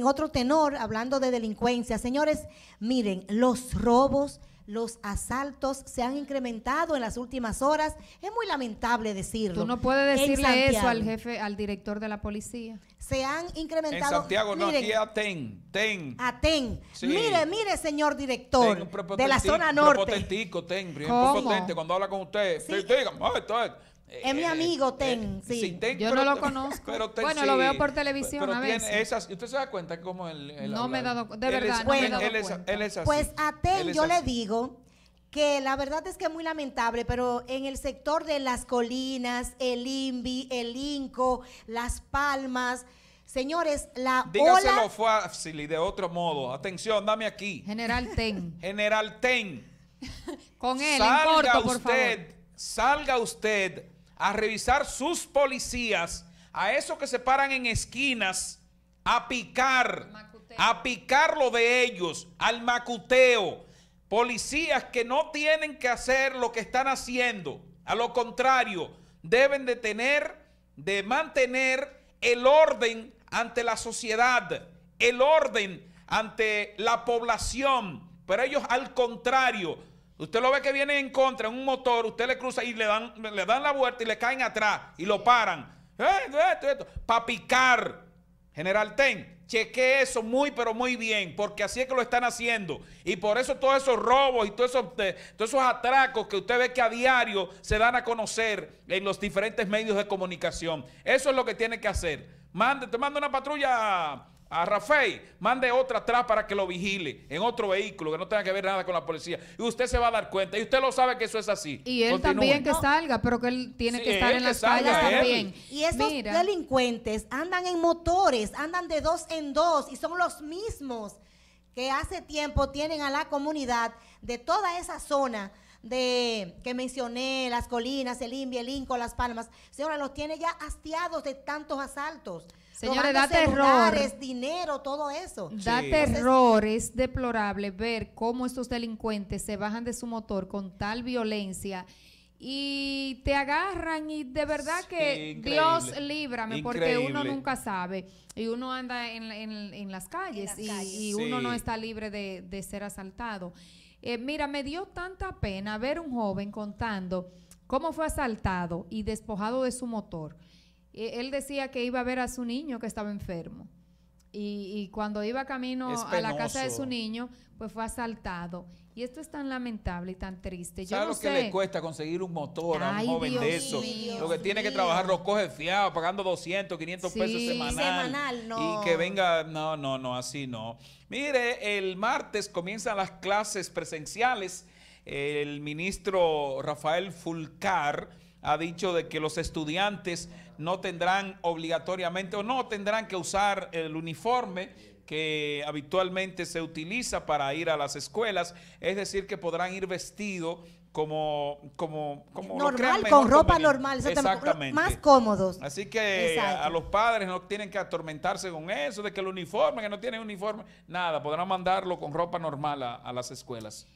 En otro tenor, hablando de delincuencia, señores, miren, los robos, los asaltos se han incrementado en las últimas horas. Es muy lamentable decirlo. Tú no puedes decirle eso al jefe, al director de la policía. Se han incrementado. En Santiago, no, aquí Aten. Ten. Aten. Sí. Mire, mire, señor director de la zona norte. Ten, potente. Cuando habla con usted, sí. Eh, es mi eh, amigo eh, Ten, sí. Yo no lo conozco. Pero bueno, lo veo por televisión a veces. ¿Usted se da cuenta cómo el No me he dado, de verdad, es, no es, Pues a Ten yo le digo que la verdad es que es muy lamentable, pero en el sector de las colinas, el INVI, el INCO, Las Palmas... Señores, la Dígaselo fácil y de otro modo. Atención, dame aquí. General Ten. General Ten. Con él, salga usted, Salga usted a revisar sus policías, a esos que se paran en esquinas, a picar, a picar lo de ellos, al macuteo. Policías que no tienen que hacer lo que están haciendo. A lo contrario, deben de tener, de mantener el orden ante la sociedad, el orden ante la población. Pero ellos al contrario, Usted lo ve que viene en contra en un motor, usted le cruza y le dan, le dan la vuelta y le caen atrás y lo paran. Eh, eh esto. Para picar. General Ten, cheque eso muy, pero muy bien, porque así es que lo están haciendo. Y por eso todos esos robos y todos esos, eh, todos esos atracos que usted ve que a diario se dan a conocer en los diferentes medios de comunicación. Eso es lo que tiene que hacer. Mande, te mando una patrulla a Rafael, mande otra atrás para que lo vigile en otro vehículo que no tenga que ver nada con la policía. Y usted se va a dar cuenta. Y usted lo sabe que eso es así. Y él también que salga, pero que él tiene que estar en las calles también. Y esos delincuentes andan en motores, andan de dos en dos y son los mismos que hace tiempo tienen a la comunidad de toda esa zona de, que mencioné, las colinas, el Invi, el Inco, las palmas. Señora, los tiene ya hastiados de tantos asaltos. Señores, da terror. dinero, todo eso. Da terror, es deplorable ver cómo estos delincuentes se bajan de su motor con tal violencia y te agarran y de verdad que Dios líbrame porque uno nunca sabe y uno anda en, en las calles y, uno no está libre de, de ser asaltado. Eh, mira, me dio tanta pena ver un joven contando cómo fue asaltado y despojado de su motor. Eh, él decía que iba a ver a su niño que estaba enfermo. Y, cuando iba camino a la casa de su niño, pues fue asaltado. Y esto es tan lamentable y tan triste. ¿Sabes lo que le cuesta conseguir un motor a un joven de eso? lo que tiene que trabajar los coge fiado, pagando 200, 500 pesos semanal. Y que venga, no, no, no, así no. Mire, el martes comienzan las clases presenciales. El ministro Rafael Fulcar ha dicho de que los estudiantes no tendrán obligatoriamente o no tendrán que usar el uniforme que habitualmente se utiliza para ir a las escuelas, es decir, que podrán ir vestido como como como normal con ropa normal exactamente más cómodos así que a los padres no tienen que atormentarse con eso de que el uniforme que no tienen uniforme nada podrán mandarlo con ropa normal a las escuelas